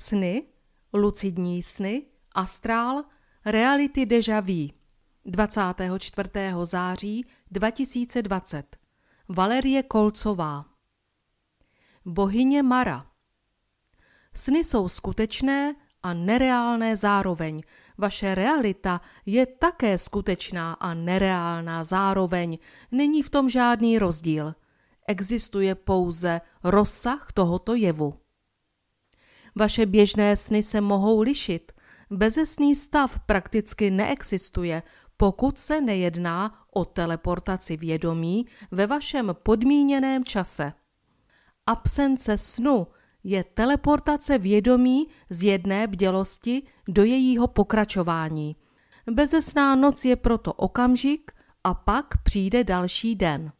sny, lucidní sny, astrál, reality deja vu. 24. září 2020 Valerie Kolcová Bohyně Mara Sny jsou skutečné a nereálné zároveň. Vaše realita je také skutečná a nereálná zároveň. Není v tom žádný rozdíl. Existuje pouze rozsah tohoto jevu. Vaše běžné sny se mohou lišit. Bezesný stav prakticky neexistuje, pokud se nejedná o teleportaci vědomí ve vašem podmíněném čase. Absence snu je teleportace vědomí z jedné bdělosti do jejího pokračování. Bezesná noc je proto okamžik a pak přijde další den.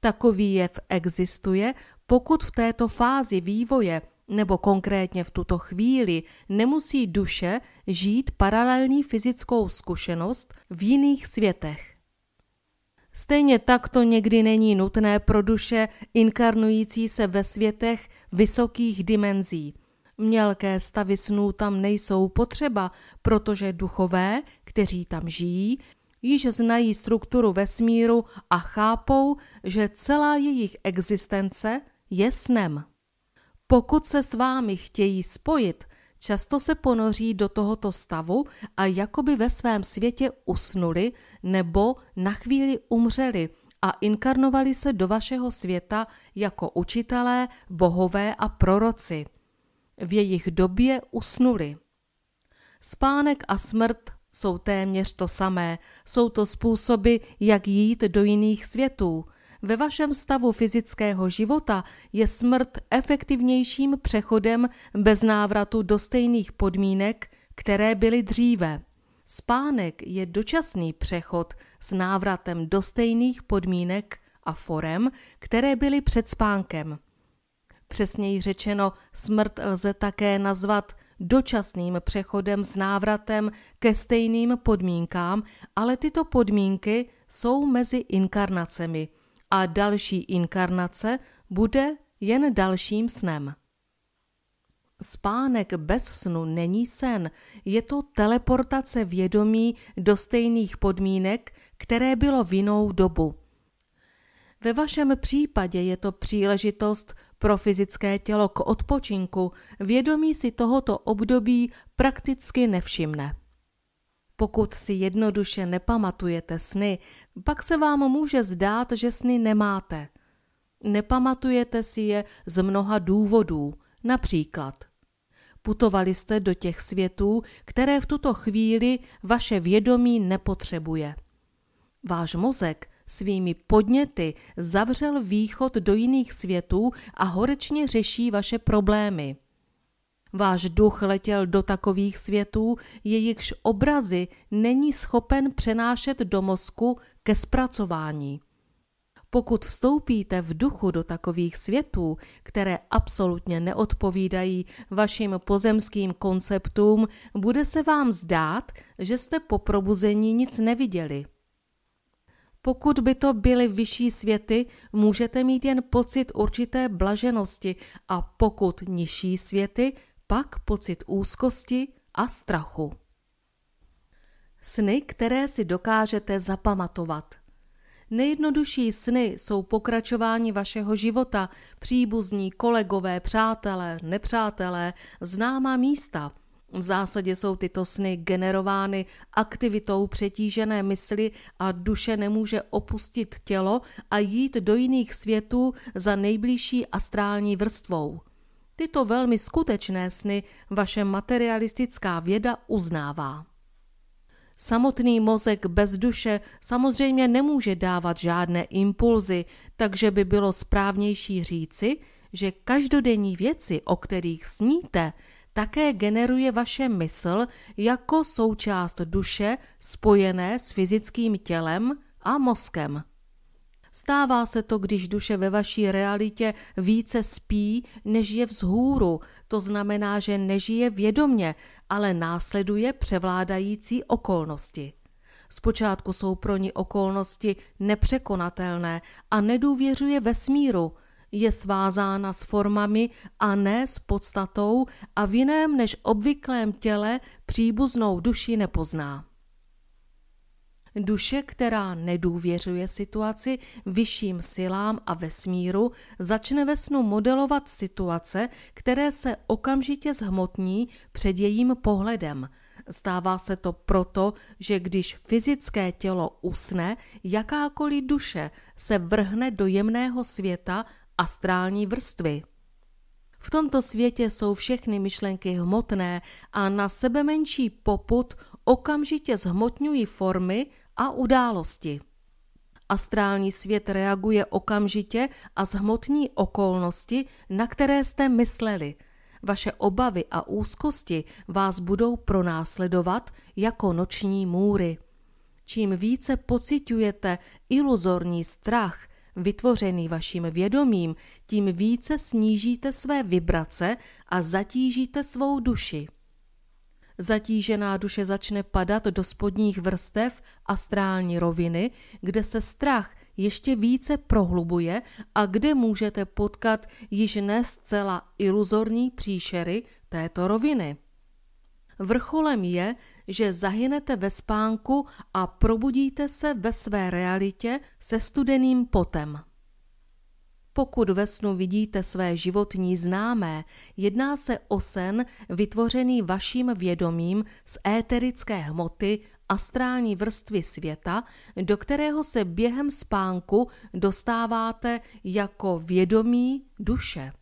Takový jev existuje, pokud v této fázi vývoje nebo konkrétně v tuto chvíli nemusí duše žít paralelní fyzickou zkušenost v jiných světech. Stejně tak to někdy není nutné pro duše inkarnující se ve světech vysokých dimenzí. Mělké stavy snů tam nejsou potřeba, protože duchové, kteří tam žijí, již znají strukturu vesmíru a chápou, že celá jejich existence je snem. Pokud se s vámi chtějí spojit, často se ponoří do tohoto stavu a jakoby ve svém světě usnuli nebo na chvíli umřeli a inkarnovali se do vašeho světa jako učitelé, bohové a proroci. V jejich době usnuli. Spánek a smrt jsou téměř to samé. Jsou to způsoby, jak jít do jiných světů. Ve vašem stavu fyzického života je smrt efektivnějším přechodem bez návratu do stejných podmínek, které byly dříve. Spánek je dočasný přechod s návratem do stejných podmínek a forem, které byly před spánkem. Přesněji řečeno, smrt lze také nazvat dočasným přechodem s návratem ke stejným podmínkám, ale tyto podmínky jsou mezi inkarnacemi – a další inkarnace bude jen dalším snem. Spánek bez snu není sen, je to teleportace vědomí do stejných podmínek, které bylo v jinou dobu. Ve vašem případě je to příležitost pro fyzické tělo k odpočinku, vědomí si tohoto období prakticky nevšimne. Pokud si jednoduše nepamatujete sny, pak se vám může zdát, že sny nemáte. Nepamatujete si je z mnoha důvodů, například putovali jste do těch světů, které v tuto chvíli vaše vědomí nepotřebuje. Váš mozek svými podněty zavřel východ do jiných světů a horečně řeší vaše problémy. Váš duch letěl do takových světů, jejichž obrazy není schopen přenášet do mozku ke zpracování. Pokud vstoupíte v duchu do takových světů, které absolutně neodpovídají vašim pozemským konceptům, bude se vám zdát, že jste po probuzení nic neviděli. Pokud by to byly vyšší světy, můžete mít jen pocit určité blaženosti a pokud nižší světy, pak pocit úzkosti a strachu. Sny, které si dokážete zapamatovat. Nejjednodušší sny jsou pokračování vašeho života, příbuzní, kolegové, přátelé, nepřátelé, známá místa. V zásadě jsou tyto sny generovány aktivitou přetížené mysli a duše nemůže opustit tělo a jít do jiných světů za nejbližší astrální vrstvou. Tyto velmi skutečné sny vaše materialistická věda uznává. Samotný mozek bez duše samozřejmě nemůže dávat žádné impulzy, takže by bylo správnější říci, že každodenní věci, o kterých sníte, také generuje vaše mysl jako součást duše spojené s fyzickým tělem a mozkem. Stává se to, když duše ve vaší realitě více spí, než je vzhůru. To znamená, že nežije vědomně, ale následuje převládající okolnosti. Zpočátku jsou pro ní okolnosti nepřekonatelné a nedůvěřuje vesmíru. Je svázána s formami a ne s podstatou a v jiném než obvyklém těle příbuznou duši nepozná. Duše, která nedůvěřuje situaci vyšším silám a vesmíru, začne ve snu modelovat situace, které se okamžitě zhmotní před jejím pohledem. Stává se to proto, že když fyzické tělo usne, jakákoliv duše se vrhne do jemného světa astrální vrstvy. V tomto světě jsou všechny myšlenky hmotné a na sebe menší poput okamžitě zhmotňují formy a události. Astrální svět reaguje okamžitě a zhmotní okolnosti, na které jste mysleli. Vaše obavy a úzkosti vás budou pronásledovat jako noční můry. Čím více pociťujete iluzorní strach, vytvořený vaším vědomím, tím více snížíte své vibrace a zatížíte svou duši. Zatížená duše začne padat do spodních vrstev astrální roviny, kde se strach ještě více prohlubuje a kde můžete potkat již ne zcela iluzorní příšery této roviny. Vrcholem je, že zahynete ve spánku a probudíte se ve své realitě se studeným potem. Pokud ve snu vidíte své životní známé, jedná se o sen vytvořený vaším vědomím z éterické hmoty astrální vrstvy světa, do kterého se během spánku dostáváte jako vědomí duše.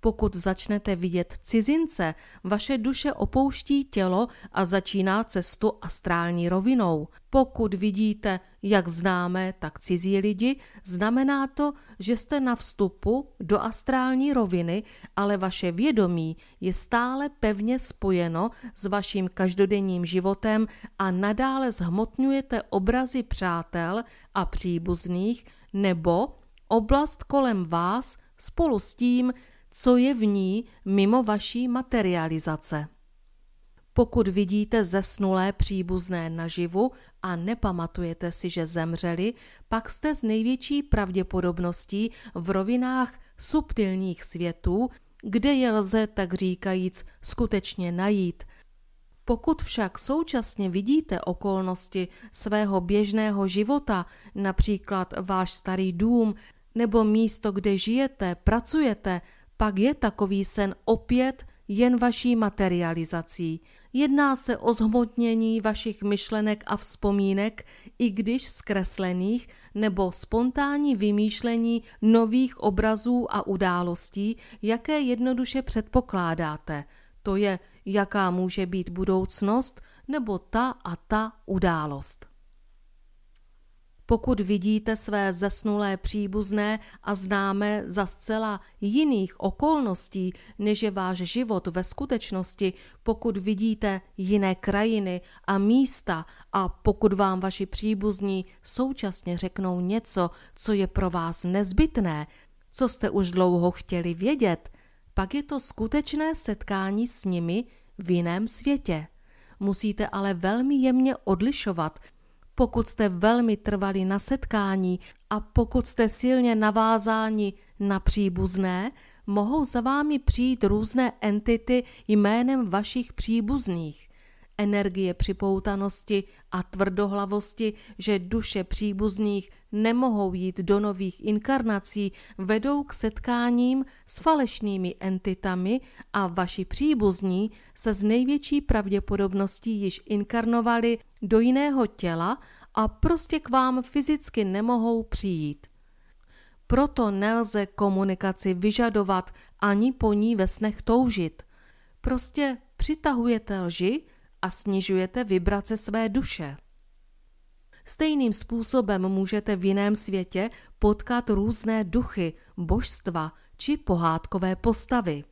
Pokud začnete vidět cizince, vaše duše opouští tělo a začíná cestu astrální rovinou. Pokud vidíte jak známe tak cizí lidi, znamená to, že jste na vstupu do astrální roviny, ale vaše vědomí je stále pevně spojeno s vaším každodenním životem a nadále zhmotňujete obrazy přátel a příbuzných nebo oblast kolem vás spolu s tím, co je v ní mimo vaší materializace. Pokud vidíte zesnulé příbuzné naživu a nepamatujete si, že zemřeli, pak jste s největší pravděpodobností v rovinách subtilních světů, kde je lze, tak říkajíc, skutečně najít. Pokud však současně vidíte okolnosti svého běžného života, například váš starý dům nebo místo, kde žijete, pracujete, pak je takový sen opět jen vaší materializací. Jedná se o zhmotnění vašich myšlenek a vzpomínek, i když zkreslených, nebo spontánní vymýšlení nových obrazů a událostí, jaké jednoduše předpokládáte. To je, jaká může být budoucnost nebo ta a ta událost. Pokud vidíte své zesnulé příbuzné a známe za zcela jiných okolností, než je váš život ve skutečnosti, pokud vidíte jiné krajiny a místa a pokud vám vaši příbuzní současně řeknou něco, co je pro vás nezbytné, co jste už dlouho chtěli vědět, pak je to skutečné setkání s nimi v jiném světě. Musíte ale velmi jemně odlišovat, pokud jste velmi trvali na setkání a pokud jste silně navázáni na příbuzné, mohou za vámi přijít různé entity jménem vašich příbuzných energie připoutanosti a tvrdohlavosti, že duše příbuzných nemohou jít do nových inkarnací, vedou k setkáním s falešnými entitami a vaši příbuzní se s největší pravděpodobností již inkarnovali do jiného těla a prostě k vám fyzicky nemohou přijít. Proto nelze komunikaci vyžadovat ani po ní ve snech toužit. Prostě přitahujete lži a snižujete vibrace své duše. Stejným způsobem můžete v jiném světě potkat různé duchy, božstva či pohádkové postavy.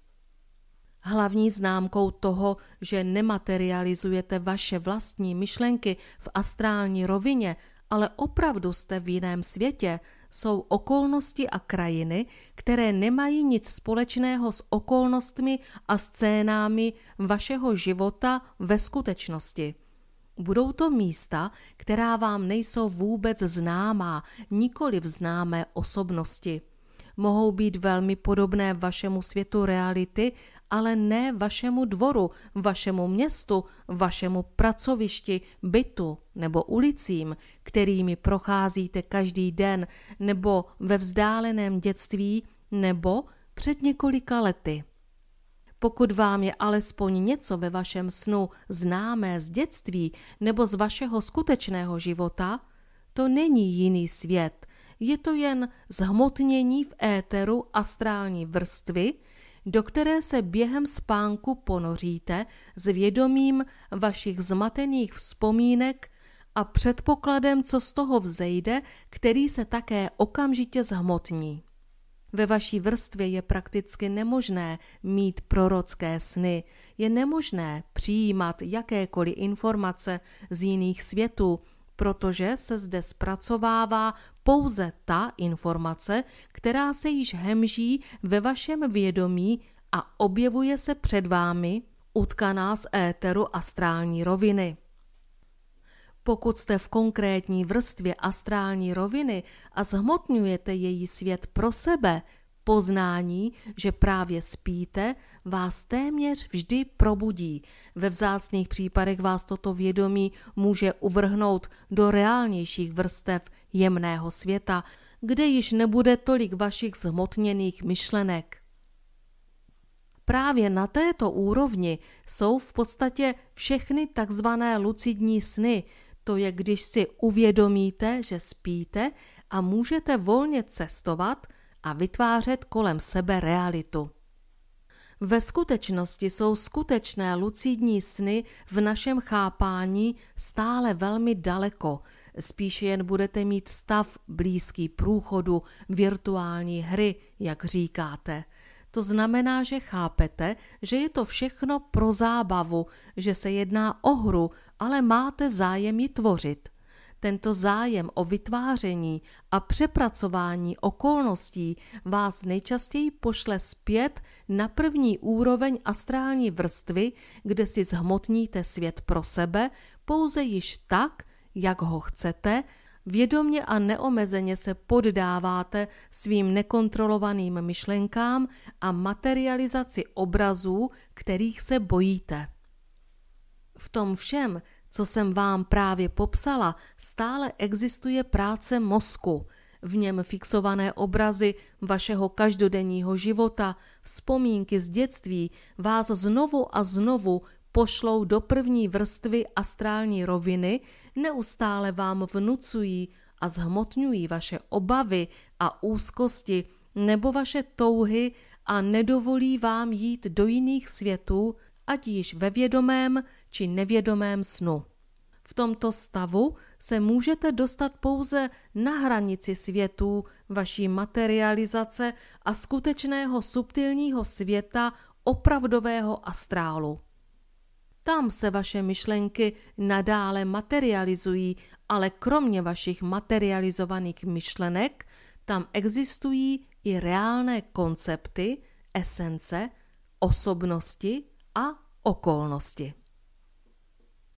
Hlavní známkou toho, že nematerializujete vaše vlastní myšlenky v astrální rovině, ale opravdu jste v jiném světě, jsou okolnosti a krajiny, které nemají nic společného s okolnostmi a scénami vašeho života ve skutečnosti. Budou to místa, která vám nejsou vůbec známá, nikoli známé osobnosti. Mohou být velmi podobné vašemu světu reality ale ne vašemu dvoru, vašemu městu, vašemu pracovišti, bytu nebo ulicím, kterými procházíte každý den, nebo ve vzdáleném dětství, nebo před několika lety. Pokud vám je alespoň něco ve vašem snu známé z dětství nebo z vašeho skutečného života, to není jiný svět. Je to jen zhmotnění v éteru astrální vrstvy, do které se během spánku ponoříte s vědomím vašich zmatených vzpomínek a předpokladem, co z toho vzejde, který se také okamžitě zhmotní. Ve vaší vrstvě je prakticky nemožné mít prorocké sny, je nemožné přijímat jakékoliv informace z jiných světů, protože se zde zpracovává pouze ta informace, která se již hemží ve vašem vědomí a objevuje se před vámi, utkaná z éteru astrální roviny. Pokud jste v konkrétní vrstvě astrální roviny a zhmotňujete její svět pro sebe – Poznání, že právě spíte, vás téměř vždy probudí. Ve vzácných případech vás toto vědomí může uvrhnout do reálnějších vrstev jemného světa, kde již nebude tolik vašich zhmotněných myšlenek. Právě na této úrovni jsou v podstatě všechny takzvané lucidní sny, to je když si uvědomíte, že spíte a můžete volně cestovat – a vytvářet kolem sebe realitu. Ve skutečnosti jsou skutečné lucidní sny v našem chápání stále velmi daleko, spíše jen budete mít stav blízký průchodu virtuální hry, jak říkáte. To znamená, že chápete, že je to všechno pro zábavu, že se jedná o hru, ale máte zájem ji tvořit. Tento zájem o vytváření a přepracování okolností vás nejčastěji pošle zpět na první úroveň astrální vrstvy, kde si zhmotníte svět pro sebe pouze již tak, jak ho chcete, vědomně a neomezeně se poddáváte svým nekontrolovaným myšlenkám a materializaci obrazů, kterých se bojíte. V tom všem co jsem vám právě popsala, stále existuje práce mozku, v něm fixované obrazy vašeho každodenního života, vzpomínky z dětství vás znovu a znovu pošlou do první vrstvy astrální roviny, neustále vám vnucují a zhmotňují vaše obavy a úzkosti nebo vaše touhy a nedovolí vám jít do jiných světů, ať již ve vědomém či nevědomém snu. V tomto stavu se můžete dostat pouze na hranici světů vaší materializace a skutečného subtilního světa opravdového astrálu. Tam se vaše myšlenky nadále materializují, ale kromě vašich materializovaných myšlenek tam existují i reálné koncepty, esence, osobnosti a okolnosti.